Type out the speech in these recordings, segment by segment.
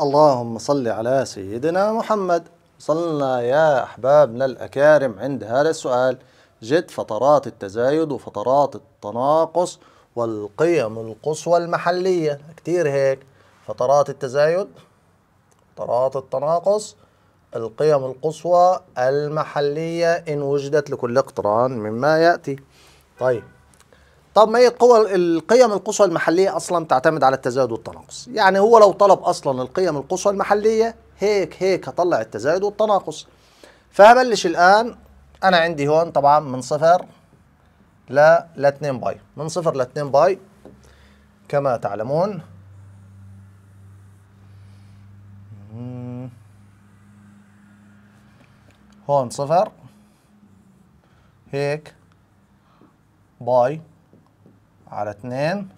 اللهم صل على سيدنا محمد وصلنا يا أحبابنا الأكارم عند هذا السؤال جد فترات التزايد وفترات التناقص والقيم القصوى المحلية كتير هيك فترات التزايد فترات التناقص القيم القصوى المحلية إن وجدت لكل اقتران مما يأتي طيب طب ما هي القوى القيم القصوى المحليه اصلا تعتمد على التزايد والتناقص يعني هو لو طلب اصلا القيم القصوى المحليه هيك هيك هطلع التزايد والتناقص فهبلش الان انا عندي هون طبعا من صفر ل ل 2 باي من صفر ل 2 باي كما تعلمون هون صفر هيك باي على اتنين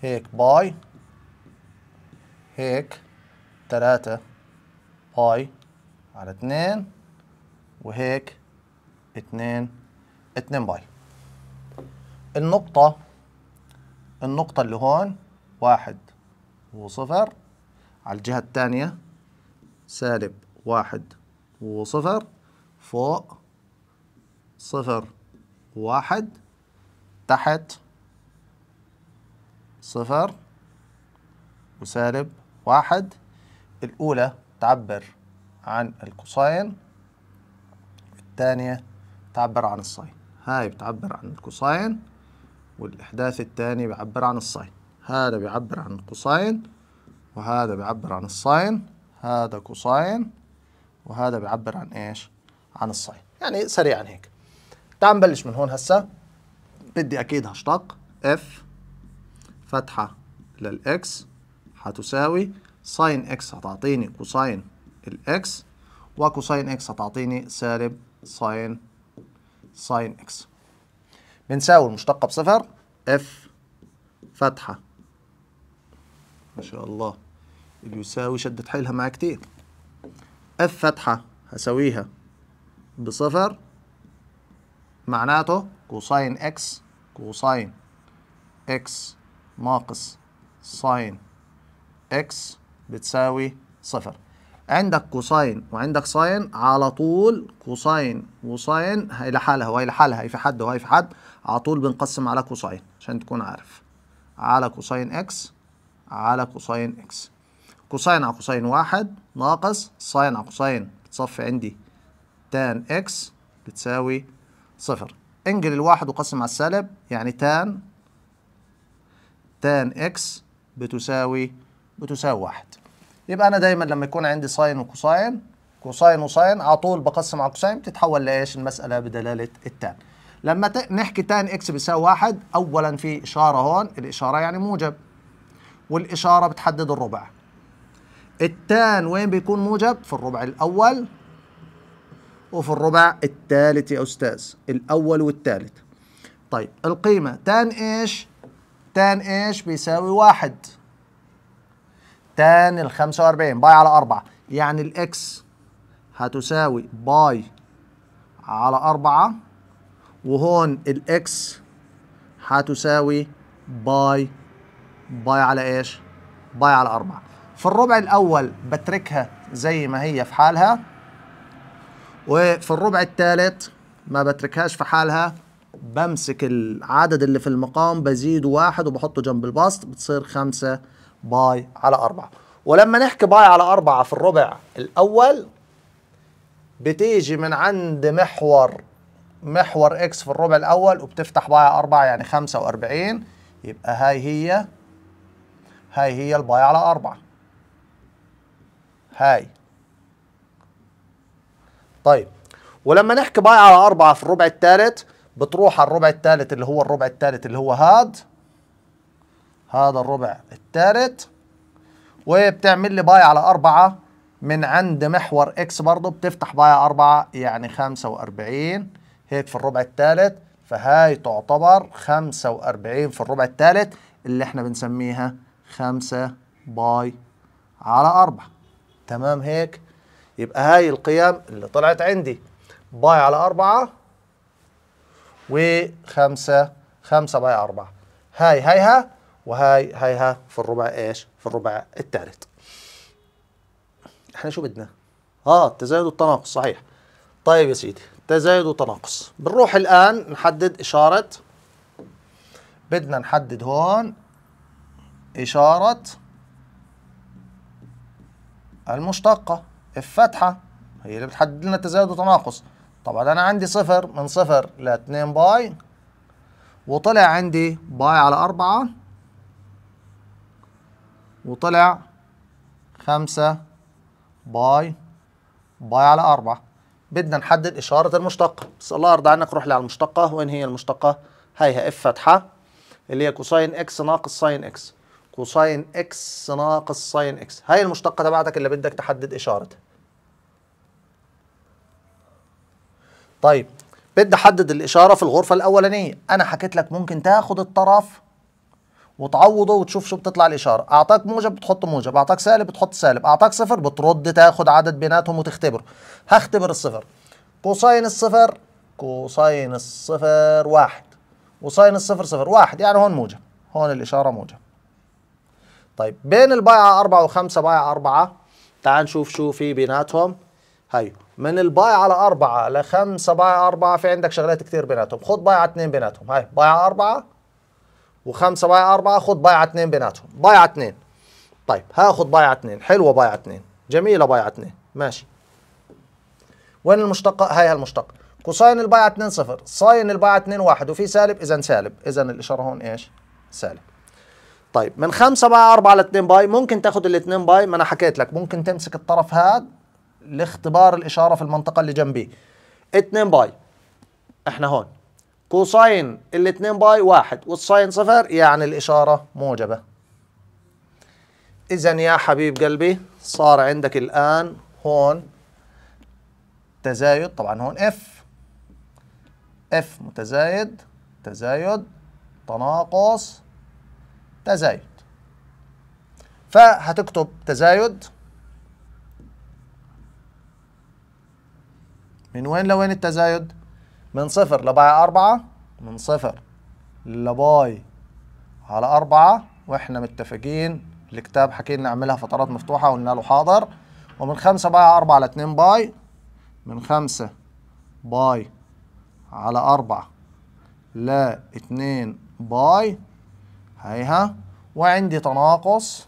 هيك باي هيك تلاتة باي على اتنين وهيك اتنين اتنين باي النقطة النقطة اللي هون واحد وصفر على الجهة الثانية سالب واحد وصفر فوق صفر واحد تحت صفر وسالب واحد الأولى تعبر عن الكوساين الثانية تعبر عن الساين هاي بتعبر عن الكوساين والإحداث الثاني بيعبر عن الساين هذا بيعبر عن الكوساين وهذا بيعبر عن الساين هذا كوساين وهذا بيعبر عن ايش؟ عن الساين يعني سريعا هيك تعال نبلش من هون هسه بدي اكيد هشتق اف فتحة للإكس هتساوي ساين إكس هتعطيني كوساين الإكس وكوساين إكس هتعطيني سالب ساين ساين إكس بنساوي المشتقة بصفر اف فتحة ما شاء الله اللي يساوي شدة حيلها معاه كتير اف فتحة هساويها بصفر معناته كوساين اكس كوساين اكس ناقص ساين اكس بتساوي صفر عندك كوساين وعندك ساين على طول كوساين وساين هي لحالها وهي لحالها هي في حد وهي في حد على طول بنقسم على كوساين عشان تكون عارف على كوساين اكس على كوساين اكس كوساين على كوساين واحد ناقص ساين على كوساين بتصفي عندي تان اكس بتساوي صفر انجل الواحد وقسم على السالب يعني تان تان اكس بتساوي بتساوي واحد يبقى انا دايما لما يكون عندي ساين وكوساين كوساين وساين على طول بقسم على كوساين بتتحول لايش المساله بدلاله التان لما نحكي تان اكس بيساوي واحد اولا في اشاره هون الاشاره يعني موجب والاشاره بتحدد الربع التان وين بيكون موجب في الربع الاول وفي الربع الثالث يا استاذ الاول والثالث طيب القيمه تان ايش تان ايش بيساوي واحد تان ال 45 باي على 4 يعني الاكس هتساوي باي على 4 وهون الاكس هتساوي باي باي على ايش؟ باي على 4 في الربع الأول بتركها زي ما هي في حالها وفي الربع الثالث ما بتركهاش في حالها بمسك العدد اللي في المقام بزيده واحد وبحطه جنب البسط بتصير خمسة باي على أربعة ولما نحكي باي على أربعة في الربع الأول بتيجي من عند محور محور إكس في الربع الأول وبتفتح باي على أربعة يعني خمسة وأربعين يبقى هاي هي هاي هي الباي على أربعة هاي طيب ولما نحكي باي على أربعة في الربع الثالث بتروح على الربع الثالث اللي هو الربع الثالث اللي هو هاد هذا الربع الثالث وبتعمل لي باي على أربعة من عند محور اكس برضه بتفتح يعني باي على أربعة يعني 45 هيك في الربع الثالث فهاي تعتبر 45 في الربع الثالث اللي احنا بنسميها 5 باي على 4 تمام هيك يبقى هاي القيم اللي طلعت عندي باي على 4 وخمسة خمسة باي أربعة هاي هايها وهاي هايها في الربع إيش في الربع الثالث احنا شو بدنا اه التزايد والتناقص صحيح طيب يا سيدي تزايد وتناقص بنروح الآن نحدد إشارة بدنا نحدد هون إشارة المشتقة الفتحة هي اللي بتحدد لنا تزايد وتناقص طبعا انا عندي صفر من صفر ل 2 باي وطلع عندي باي على 4 وطلع 5 باي باي على 4 بدنا نحدد إشارة المشتقة بس الله يرضى عنك روح لي على المشتقة وين هي المشتقة هيها اف فتحة اللي هي كوساين اكس ناقص ساين اكس كوساين اكس ناقص ساين اكس هاي المشتقة تبعتك اللي بدك تحدد إشارتها طيب بدي احدد الاشاره في الغرفه الاولانيه انا حكيت لك ممكن تاخد الطرف وتعوضه وتشوف شو بتطلع الاشاره اعطاك موجب بتحط موجب اعطاك سالب بتحط سالب اعطاك صفر بترد تاخد عدد بيناتهم وتختبره هختبر الصفر كوساين الصفر كوساين الصفر واحد وساين الصفر صفر واحد يعني هون موجب هون الاشاره موجب طيب بين البايعه أربعة وخمسة بايعه أربعة تعال نشوف شو في بيناتهم هيو من الباي على أربعة لخمسة باي أربعة في عندك شغلات كتير بيناتهم خد على اتنين بيناتهم هاي على أربعة وخمسة باي أربعة خد على اتنين بيناتهم على اتنين طيب هاخد على اتنين حلوة على اتنين جميلة على اتنين ماشي وين المشتقة هاي المشتقة كوساين البايع 2 صفر ساين البايع 2 واحد وفي سالب اذا سالب اذا الاشاره هون ايش سالب طيب من 5 باي 4 ل 2 باي ممكن تاخذ ال 2 باي ما انا حكيت لك ممكن تمسك الطرف هذا لاختبار الإشارة في المنطقة اللي جنبي 2 باي احنا هون كوساين ال 2 باي 1 والساين صفر يعني الإشارة موجبة إذا يا حبيب قلبي صار عندك الآن هون تزايد طبعا هون اف اف متزايد تزايد تناقص تزايد فهتكتب تزايد من وين لوين التزايد؟ من صفر لباي أربعة من صفر لباي على أربعة وإحنا متفقين الكتاب حكينا نعملها فترات مفتوحة وقلنا له حاضر ومن خمسة باي أربعة على اتنين باي من خمسة باي على أربعة لا اتنين باي هيها وعندي تناقص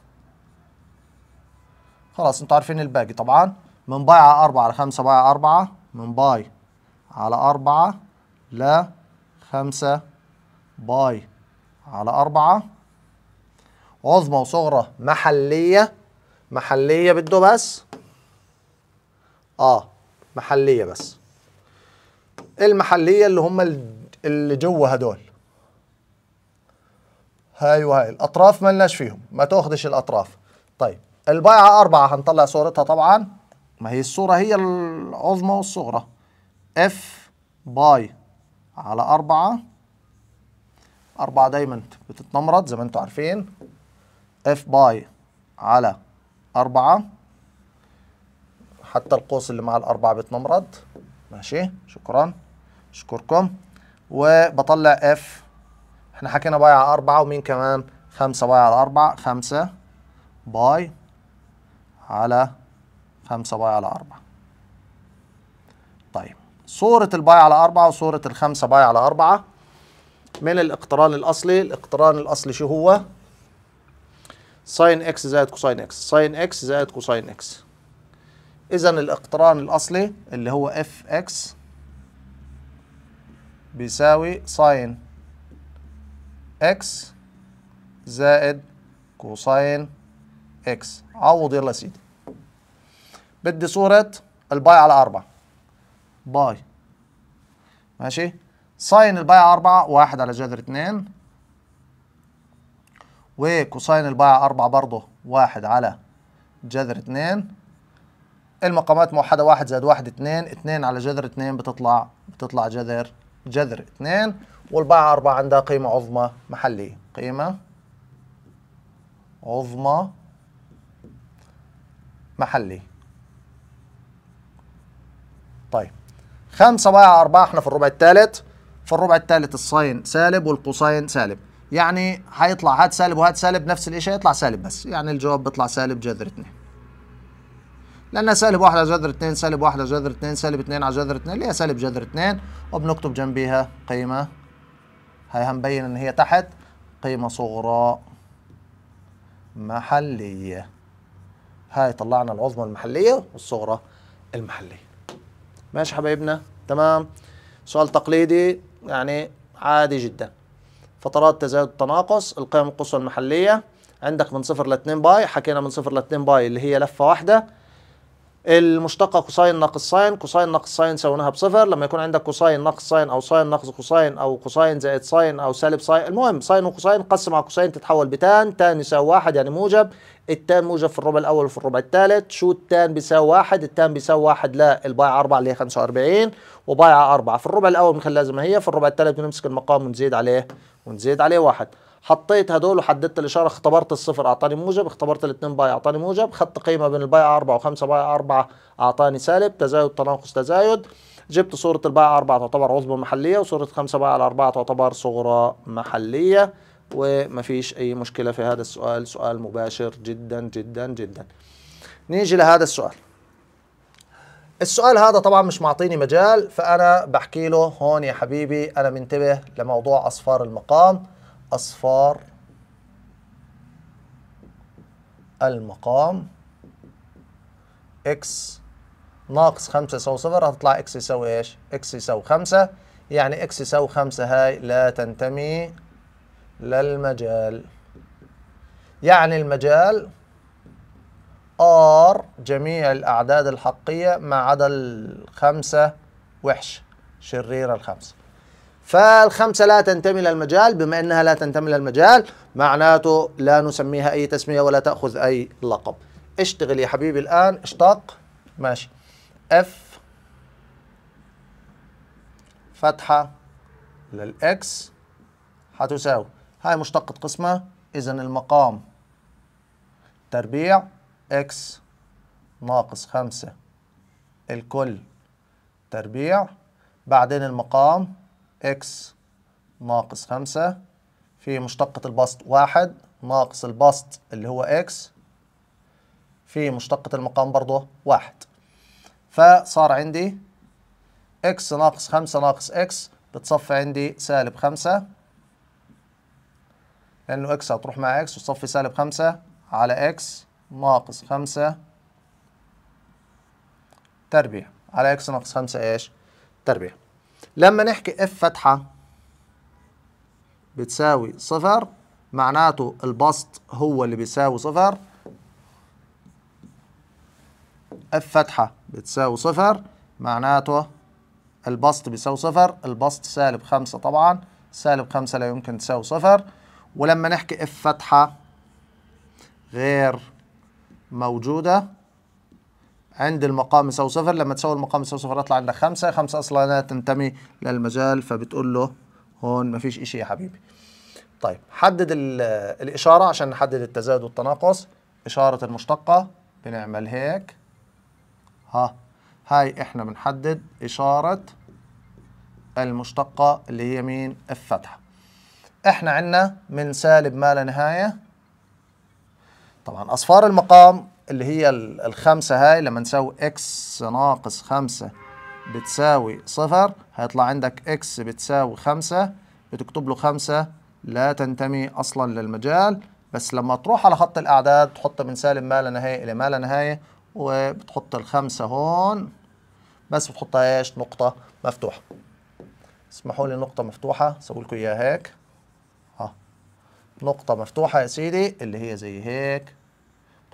خلاص انتوا عارفين الباقي طبعا من باي على أربعة على خمسة باي على أربعة من باي على أربعة ل خمسة باي على أربعة عظمى وصغرى محلية محلية بده بس اه محلية بس المحلية اللي هم اللي جوا هدول هاي وهاي الأطراف ملناش فيهم ما تاخدش الأطراف طيب الباي على أربعة هنطلع صورتها طبعا ما هي الصورة هي العظمى والصغرى اف باي على أربعة أربعة دايما بتتنمرض زي ما انتوا عارفين اف باي على أربعة حتى القوس اللي مع الأربعة بتنمرض ماشي شكرا أشكركم وبطلع اف احنا حكينا باي على أربعة ومين كمان خمسة باي على أربعة خمسة باي على خمسة باي على أربعة طيب صورة الباي على أربعة وصورة الخمسة باي على أربعة من الاقتران الأصلي الاقتران الأصلي شو هو؟ ساين إكس زائد كوساين إكس ساين إكس زائد كوساين إكس إذا الاقتران الأصلي اللي هو اف إكس بيساوي ساين إكس زائد كوساين إكس عوض يلا يا سيدي بدي صورة الباي على أربعة باي ماشي ساين الباي على أربعة واحد على جذر اثنين وكوساين الباي على أربعة برضه واحد على جذر اثنين المقامات موحدة واحد زائد واحد اثنين اثنين على جذر اثنين بتطلع بتطلع جذر جذر اثنين والباي على أربعة عندها قيمة عظمى محلية قيمة عظمى محلي طيب خمسة بقى على أربعة احنا في الربع الثالث في الربع الثالث الساين سالب والقصين سالب يعني هيطلع هات سالب وهات سالب نفس الشيء هيطلع سالب بس يعني الجواب بيطلع سالب جذر 2 لأنها سالب واحد على جذر 2 سالب واحد على جذر 2 سالب 2 على جذر 2 اللي هي سالب جذر 2 وبنكتب جنبيها قيمة هي هنبين إن هي تحت قيمة صغرى محلية هاي طلعنا العظمى المحلية والصغرى المحلية ماشي حبايبنا تمام سؤال تقليدي يعني عادي جدا فترات تزايد التناقص القيم القصوى المحلية عندك من صفر ل 2 باي حكينا من صفر ل 2 باي اللي هي لفة واحدة المشتقة كوساين ناقص ساين كوساين ناقص ساين سويناها بصفر لما يكون عندك كوساين ناقص ساين أو ساين ناقص كوساين أو كوساين زائد ساين أو سالب ساين المهم ساين وكوساين قسم على كوساين تتحول بتان تان يساوي واحد يعني موجب التان موجب في الربع الأول وفي الربع الثالث شو التان بيساوي واحد التان بيساوي واحد لا البايعة 4 اللي هي 45 وبايعة 4 في الربع الأول بنخليها زي ما هي في الربع الثالث بنمسك المقام ونزيد عليه ونزيد عليه واحد حطيت هدول وحددت الاشاره اختبرت الصفر اعطاني موجب اختبرت الاثنين باي اعطاني موجب خدت قيمه بين الباي 4 و5 باي 4 اعطاني سالب تزايد تناقص تزايد جبت صوره الباي 4 تعتبر عظمى محليه وصوره 5 باي على 4 تعتبر صغرى محليه ومفيش اي مشكله في هذا السؤال سؤال مباشر جدا جدا جدا نيجي لهذا السؤال السؤال هذا طبعا مش معطيني مجال فانا بحكي له هون يا حبيبي انا منتبه لموضوع اصفار المقام أصفار المقام إكس ناقص 5 يساوي صفر هتطلع إكس يساوي إيش؟ إكس يساوي 5 يعني إكس يساوي 5 هاي لا تنتمي للمجال يعني المجال R جميع الأعداد الحقية ما عدا الخمسة وحش شرير الخمسة فالخمسة لا تنتمي للمجال بما أنها لا تنتمي للمجال معناته لا نسميها أي تسمية ولا تأخذ أي لقب اشتغل يا حبيبي الآن اشتق ماشي اف فتحة للإكس هتساوي هاي مشتقة قسمة إذا المقام تربيع إكس ناقص خمسة الكل تربيع بعدين المقام إكس ناقص خمسة في مشتقة البسط واحد ناقص البسط اللي هو إكس في مشتقة المقام برضه واحد فصار عندي إكس ناقص خمسة ناقص إكس بتصفي عندي سالب خمسة لأنه إكس هتروح مع إكس وتصفي سالب خمسة على إكس ناقص خمسة تربيع على إكس ناقص خمسة إيش؟ تربيع لما نحكي اف فتحة بتساوي صفر معناته البسط هو اللي بيساوي صفر اف فتحة بتساوي صفر معناته البسط بيساوي صفر البسط سالب خمسة طبعا سالب خمسة لا يمكن تساوي صفر ولما نحكي اف فتحة غير موجودة عند المقام يساوي صفر لما تساوي المقام يساوي صفر اطلع عندك خمسة خمسة اصلا لا تنتمي للمجال فبتقول له هون ما فيش اشي يا حبيبي طيب حدد الاشارة عشان نحدد التزايد والتناقص اشارة المشتقة بنعمل هيك ها هاي احنا بنحدد اشارة المشتقة اللي هي مين الفتحة احنا عنا من سالب ما لا نهاية طبعا اصفار المقام اللي هي الخمسة هاي لما نساوي x ناقص خمسة بتساوي صفر هيطلع عندك x بتساوي خمسة بتكتب له خمسة لا تنتمي أصلا للمجال بس لما تروح على خط الأعداد تحط من سالب ما لا نهاية إلى ما لا نهاية وبتحط الخمسة هون بس بتحطها ايش نقطة مفتوحة اسمحوا لي نقطة مفتوحة سوي لكم إياها هيك ها نقطة مفتوحة يا سيدي اللي هي زي هيك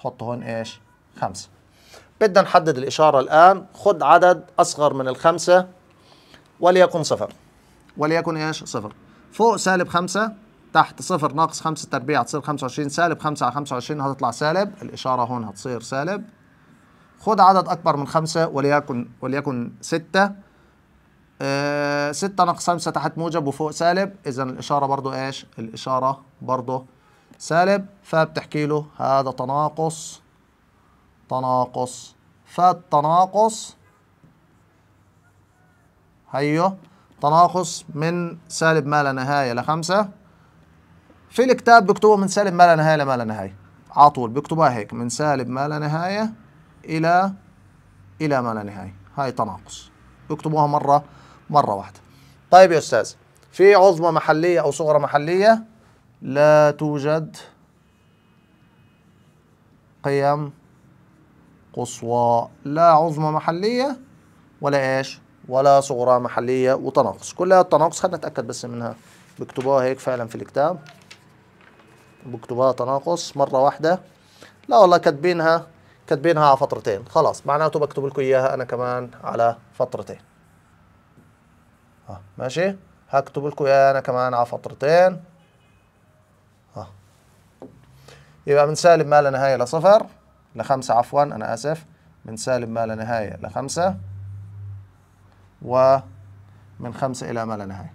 تحط هون ايش خمسة بدنا نحدد الإشارة الآن خد عدد أصغر من الخمسة وليكن صفر وليكن إيش صفر فوق سالب خمسة تحت صفر ناقص خمسة تربيع تصير خمسة وعشرين سالب خمسة على خمسة وعشرين هتطلع سالب الإشارة هون هتصير سالب خد عدد أكبر من خمسة وليكن وليكن ستة آه ستة ناقص خمسة تحت موجب وفوق سالب إذا الإشارة برضو إيش الإشارة برضو سالب فبتحكي له هذا تناقص تناقص فالتناقص هيو تناقص من سالب ما لا نهاية لخمسة في الكتاب بيكتبوا من سالب ما لا نهاية لما لا نهاية على طول بيكتبوها هيك من سالب ما لا نهاية إلى إلى ما لا نهاية هاي تناقص بيكتبوها مرة مرة واحدة طيب يا أستاذ في عظمة محلية أو صغرى محلية لا توجد قيم قصوى لا عظمى محلية ولا إيش ولا صغرى محلية وتناقص كلها التناقص خلينا نتأكد بس منها بكتبوها هيك فعلا في الكتاب بكتبوها تناقص مرة واحدة لا والله كاتبينها كاتبينها على فترتين خلاص معناته بكتب لكم إياها أنا كمان على فترتين ها ماشي هكتب لكم إياها أنا كمان على فترتين يبقى من سالب ما لا نهاية لصفر لخمسة عفوا أنا آسف من سالب ما لا نهاية لخمسة ومن خمسة إلى ما لا نهاية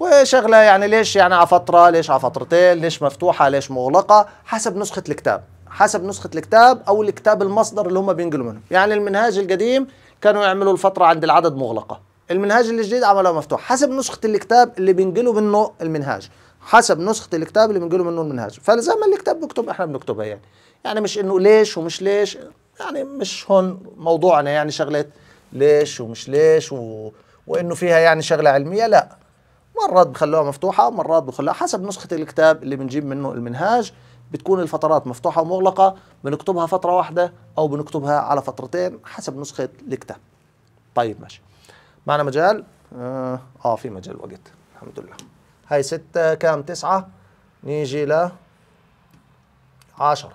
وشغلة يعني ليش يعني على فترة ليش على فترتين ليش مفتوحة ليش مغلقة حسب نسخة الكتاب حسب نسخة الكتاب أو الكتاب المصدر اللي هم بينقلوا منه يعني المنهاج القديم كانوا يعملوا الفترة عند العدد مغلقة المنهاج الجديد عمله مفتوح حسب نسخه الكتاب اللي بنجيله منه المنهاج حسب نسخه الكتاب اللي بنجيله منه المنهاج فلزم ما الكتاب بكتب احنا بنكتبها يعني يعني مش انه ليش ومش ليش يعني مش هون موضوعنا يعني شغله ليش ومش ليش و... وانه فيها يعني شغله علميه لا مرات بخلوها مفتوحه مرات بخلوها حسب نسخه الكتاب اللي بنجيب منه المنهاج بتكون الفترات مفتوحه ومغلقه بنكتبها فتره واحده او بنكتبها على فترتين حسب نسخه الكتاب طيب ماشي معنا مجال آه،, آه, في مجال وقت الحمد لله هاي ستة كام تسعة نيجي ل عشرة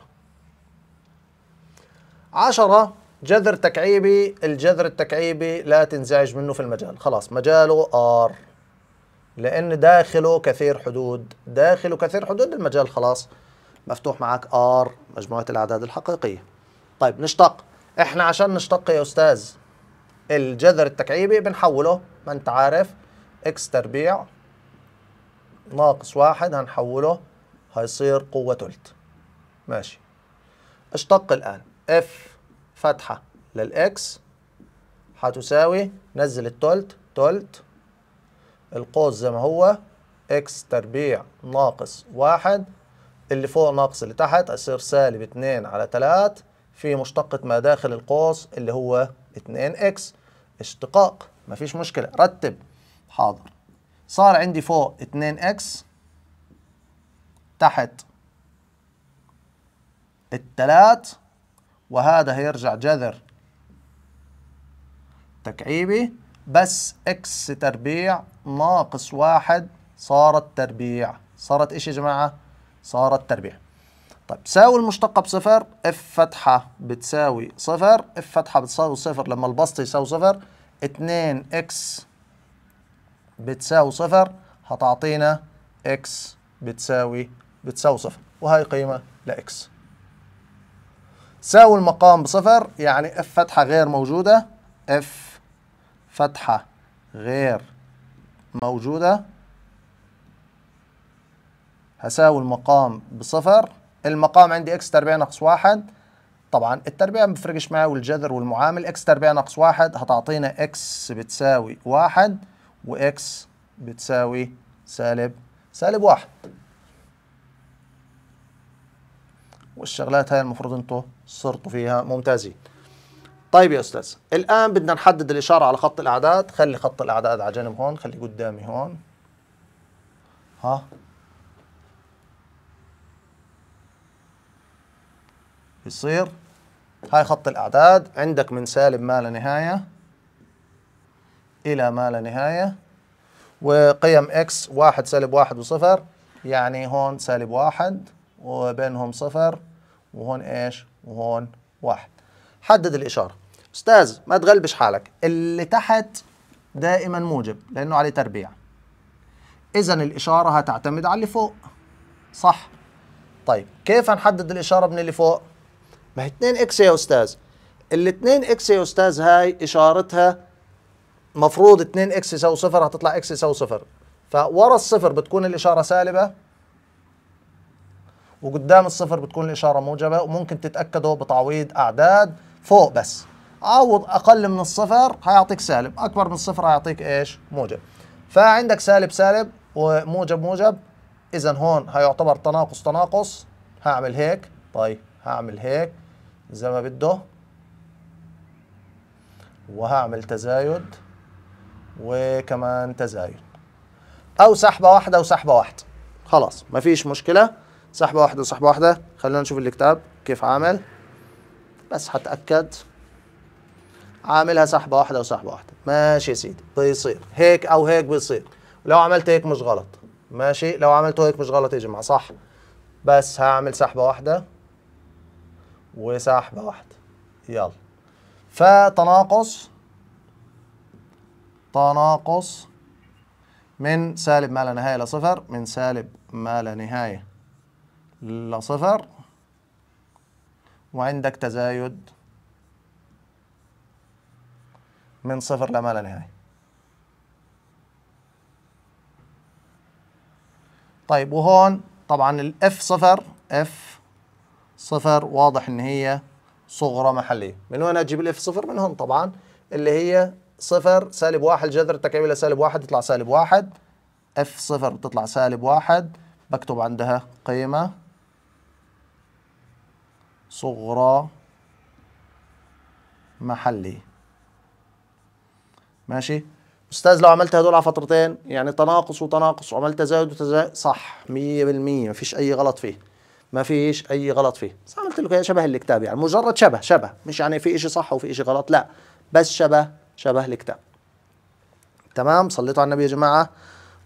عشرة جذر تكعيبي الجذر التكعيبي لا تنزعج منه في المجال خلاص مجاله ار لان داخله كثير حدود داخله كثير حدود المجال خلاص مفتوح معك ار مجموعة الاعداد الحقيقية طيب نشتق احنا عشان نشتق يا استاذ الجذر التكعيبي بنحوله ما انت عارف اكس تربيع ناقص واحد هنحوله هيصير قوة تلت ماشي اشتق الآن اف فتحة للإكس هتساوي نزل التلت تلت القوس زي ما هو اكس تربيع ناقص واحد اللي فوق ناقص اللي تحت هيصير سالب اتنين على تلات في مشتقة ما داخل القوس اللي هو اتنين اكس اشتقاق مفيش مشكلة رتب حاضر صار عندي فوق 2x تحت التلات وهذا هيرجع جذر تكعيبي بس x تربيع ناقص واحد صارت تربيع صارت ايش يا جماعة؟ صارت تربيع طيب ساوي المشتقة بصفر اف فتحة بتساوي صفر اف فتحة بتساوي صفر لما البسط يساوي صفر 2 اكس بتساوي صفر هتعطينا اكس بتساوي بتساوي صفر وهي قيمة لإكس ساوي المقام بصفر يعني اف فتحة غير موجودة اف فتحة غير موجودة هساوي المقام بصفر المقام عندي اكس تربيع ناقص واحد طبعا التربيع ما بفرقش معي والجذر والمعامل اكس تربيع ناقص واحد هتعطينا اكس بتساوي واحد واكس بتساوي سالب سالب واحد والشغلات هاي المفروض انتو صرتوا فيها ممتازين طيب يا استاذ الان بدنا نحدد الاشاره على خط الاعداد خلي خط الاعداد على جنب هون خلي قدامي هون ها بيصير هاي خط الأعداد عندك من سالب ما لا نهاية إلى ما لا نهاية وقيم إكس واحد سالب واحد وصفر يعني هون سالب واحد وبينهم صفر وهون إيش وهون واحد حدد الإشارة أستاذ ما تغلبش حالك اللي تحت دائما موجب لأنه عليه تربيع إذا الإشارة هتعتمد على اللي فوق صح طيب كيف هنحدد الإشارة من اللي فوق ما هي 2 اكس يا استاذ ال 2 اكس يا استاذ هاي اشارتها مفروض 2 اكس يساوي صفر هتطلع اكس يساوي صفر فورا الصفر بتكون الاشاره سالبه وقدام الصفر بتكون الاشاره موجبه وممكن تتاكدوا بتعويض اعداد فوق بس عوض اقل من الصفر هيعطيك سالب اكبر من الصفر هيعطيك ايش موجب فعندك سالب سالب وموجب موجب اذا هون هيعتبر تناقص تناقص هعمل هيك طيب هعمل هيك زي ما بده وهعمل تزايد وكمان تزايد او سحبه واحده وسحبه واحده خلاص مفيش مشكله سحبه واحده وسحبه واحده خلينا نشوف الكتاب كيف عامل بس هتاكد عاملها سحبه واحده وسحبه واحده ماشي يا سيدي بيصير هيك او هيك بيصير لو عملت هيك مش غلط ماشي لو عملته هيك مش غلط يا جماعه صح بس هعمل سحبه واحده وسحبة واحدة يلا فتناقص تناقص من سالب ما لا نهاية إلى صفر من سالب ما لا نهاية إلى صفر وعندك تزايد من صفر لما لا نهاية طيب وهون طبعا الاف صفر اف صفر واضح ان هي صغرى محليه من وين اجيب الاف صفر من هون طبعا اللي هي صفر سالب واحد جذر التكعيب الى سالب واحد تطلع سالب واحد اف صفر بتطلع سالب واحد بكتب عندها قيمه صغرى محلي ماشي استاذ لو عملت هدول على فترتين يعني تناقص وتناقص وعملت تزايد وتزايد صح 100% فيش اي غلط فيه ما فيش اي غلط فيه بس قلت لكم هي شبه الكتاب يعني مجرد شبه شبه مش يعني في شيء صح وفي شيء غلط لا بس شبه شبه الكتاب تمام صليتوا على النبي يا جماعه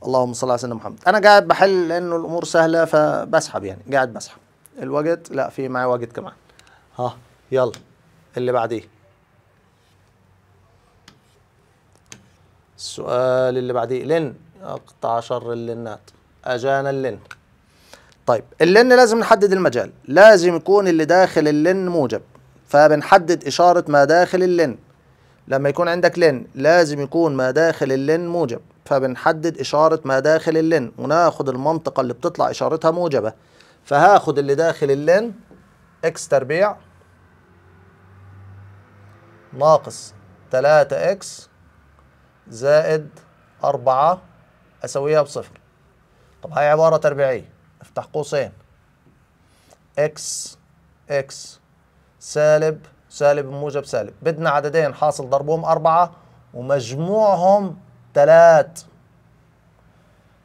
اللهم صل على سيدنا محمد انا قاعد بحل لانه الامور سهله فبسحب يعني قاعد بسحب الوقت لا في معي وقت كمان ها يلا اللي بعديه السؤال اللي بعديه لن اقطع شر اللنات اجانا اللن طيب اللن لازم نحدد المجال لازم يكون اللي داخل اللن موجب فبنحدد إشارة ما داخل اللن لما يكون عندك لن لازم يكون ما داخل اللن موجب فبنحدد إشارة ما داخل اللن وناخد المنطقة اللي بتطلع إشارتها موجبة فهاخد اللي داخل اللن x تربيع ناقص 3x زائد 4 أسويها بصفر طب هي عبارة تربيعية افتح قوسين اكس اكس سالب سالب موجب سالب بدنا عددين حاصل ضربهم أربعة ومجموعهم ثلاث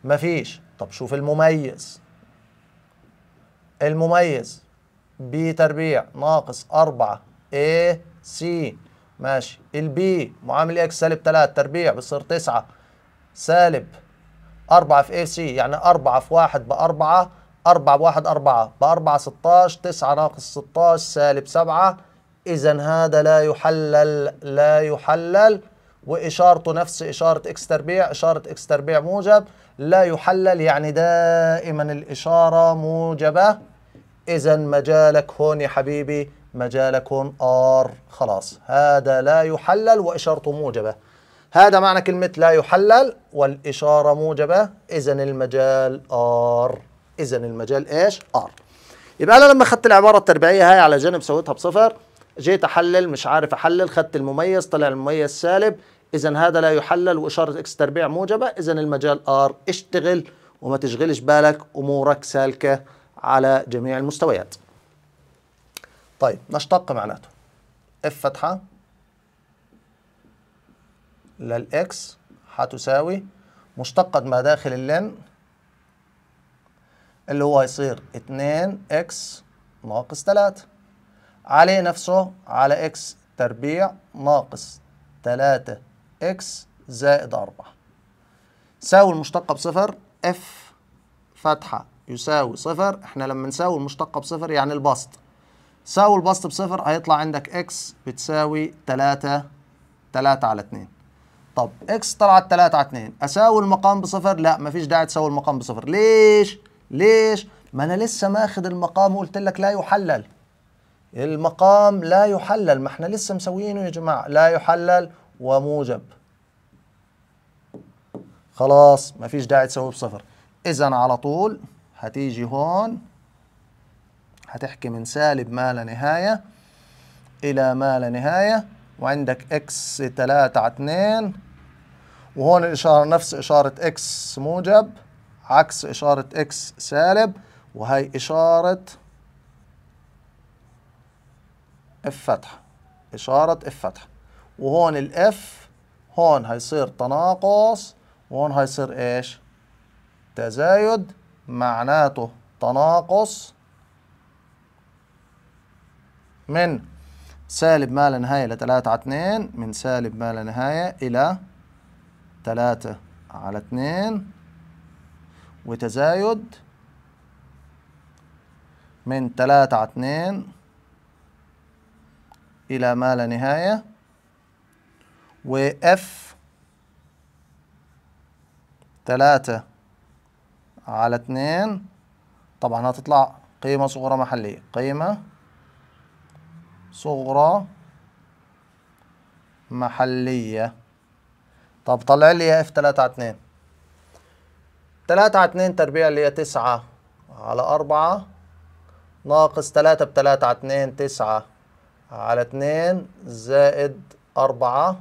مفيش طب شوف المميز المميز بي تربيع ناقص أربعة اي سي ماشي البي معامل اكس سالب تلات تربيع بصير تسعة سالب 4 في اي سي يعني 4 في 1 ب 4 4 1 4 ب 4 16 9 ناقص 16 سالب 7 إذا هذا لا يحلل لا يحلل وإشارته نفس إشارة إكس تربيع إشارة إكس تربيع موجب لا يحلل يعني دائما الإشارة موجبة إذا مجالك هون يا حبيبي مجالك هون آر خلاص هذا لا يحلل وإشارته موجبة هذا معنى كلمة لا يحلل والإشارة موجبة إذا المجال R إذا المجال إيش R يبقى أنا لما أخذت العبارة التربيعية هاي على جانب سويتها بصفر جيت أحلل مش عارف أحلل خدت المميز طلع المميز سالب إذا هذا لا يحلل وإشارة إكس تربيع موجبة إذا المجال R اشتغل وما تشغلش بالك أمورك سالكة على جميع المستويات طيب نشتق معناته اف فتحه للإكس هتساوي مشتقة ما داخل اللن اللي هو هيصير 2 إكس ناقص 3 عليه نفسه على إكس تربيع ناقص 3 إكس زائد 4 ساوي المشتقة بصفر اف فتحة يساوي صفر احنا لما نساوي المشتقة بصفر يعني البسط ساوي البسط بصفر هيطلع عندك اكس بتساوي 3 3 على 2 طب اكس طلعت 3 على 2 اساوي المقام بصفر لا مفيش داعي تساوي المقام بصفر ليش ليش ما انا لسه ماخد المقام وقلت لك لا يحلل المقام لا يحلل ما احنا لسه مسويينه يا جماعه لا يحلل وموجب خلاص مفيش داعي تسويه بصفر اذا على طول هتيجي هون هتحكي من سالب ما لا نهايه الى ما لا نهايه وعندك اكس 3 على 2 وهون الإشارة نفس إشارة إكس موجب عكس إشارة إكس سالب وهي إشارة اف فتحة إشارة اف فتحة وهون الاف هون هيصير تناقص وهون هيصير ايش تزايد معناته تناقص من سالب ما لا نهاية لتلاتة على اتنين من سالب ما لا نهاية إلى 3 على 2 وتزايد من 3 على 2 إلى ما لا نهاية و F 3 على 2 طبعا هتطلع قيمة صغرى محلية قيمة صغرى محلية طب طلع لي اياها اف 3 على 2 3 على 2 تربيع اللي هي 9 على 4 ناقص 3 ب 3 على 2 9 على 2 زائد 4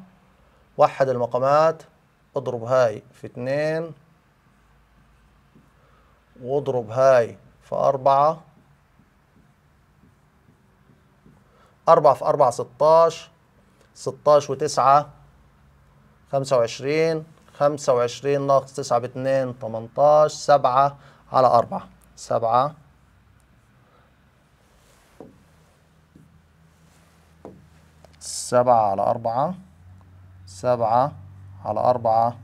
وحد المقامات اضرب هاي في 2 واضرب هاي في 4 4 في 4 16 16 و9 25 25 ناقص 9 ب 2 18 7 على 4 7 7 على 4 7 على 4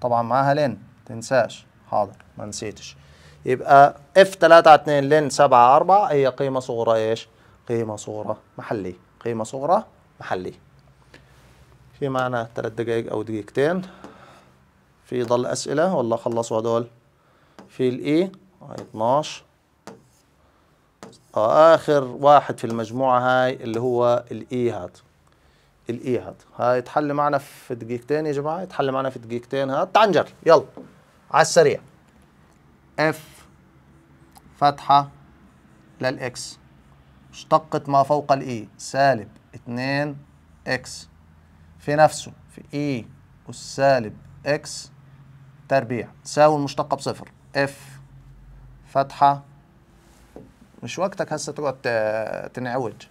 طبعا معاها لن تنساش حاضر ما نسيتش يبقى اف 3 على 2 لن 7 على 4 هي قيمة صغرى ايش؟ قيمة صغرى محلية قيمة صغرى محلية في معنا تلات دقايق أو دقيقتين في ضل أسئلة ولا خلصوا هدول في الإي 12 آه، آخر واحد في المجموعة هاي اللي هو الإي e هاد الإي e هاد هاي تحل معنا في دقيقتين يا جماعة تحل معنا في دقيقتين هاد تعنجر يلا على السريع اف فتحة للإكس اشتقت ما فوق الإي e. سالب 2 إكس في نفسه في اي أس سالب اكس تربيع تساوي المشتقة بصفر اف فتحة مش وقتك هسه تقعد تنعوج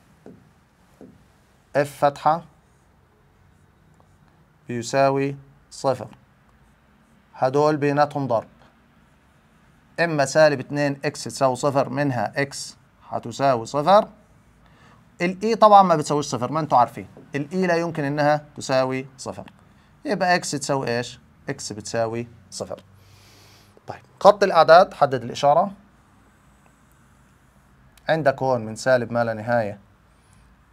اف فتحة بيساوي صفر هدول بيناتهم ضرب اما سالب 2 اكس تساوي صفر منها اكس هتساوي صفر الاي e طبعا ما بتساويش صفر ما انتوا عارفين الاي e لا يمكن انها تساوي صفر يبقى إيه اكس تساوي ايش اكس بتساوي صفر طيب خط الاعداد حدد الاشاره عندك هون من سالب ما لا نهايه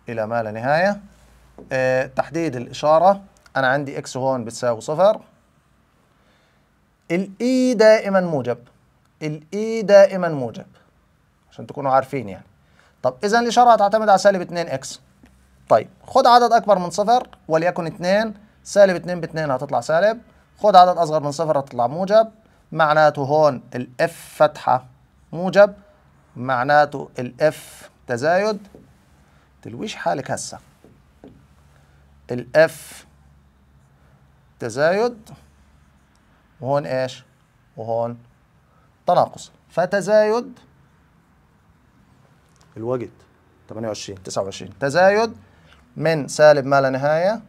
الى ما لا نهايه أه تحديد الاشاره انا عندي اكس هون بتساوي صفر الاي e دائما موجب الاي e دائما موجب عشان تكونوا عارفين يعني طب اذا الاشاره هتعتمد على سالب 2 اكس طيب خد عدد اكبر من صفر وليكن 2 سالب 2 ب 2 هتطلع سالب خد عدد اصغر من صفر هتطلع موجب معناته هون الاف فتحه موجب معناته الاف تزايد تلويش حالك هسه الاف تزايد وهون ايش وهون تناقص فتزايد الوقت 28 29 تزايد من سالب ما لا نهاية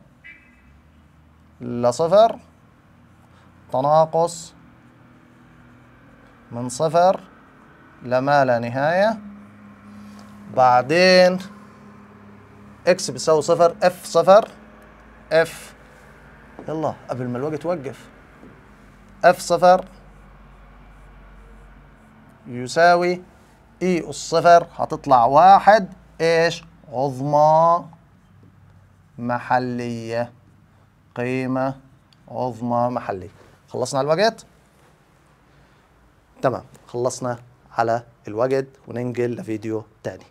لصفر تناقص من صفر لما لا نهاية بعدين اكس بيساوي صفر اف صفر اف يلا قبل ما الوقت توقف اف صفر يساوي اي الصفر هتطلع واحد ايش عظمى محلية قيمة عظمى محلية خلصنا على الواجهات تمام خلصنا على الواجد وننجل لفيديو تاني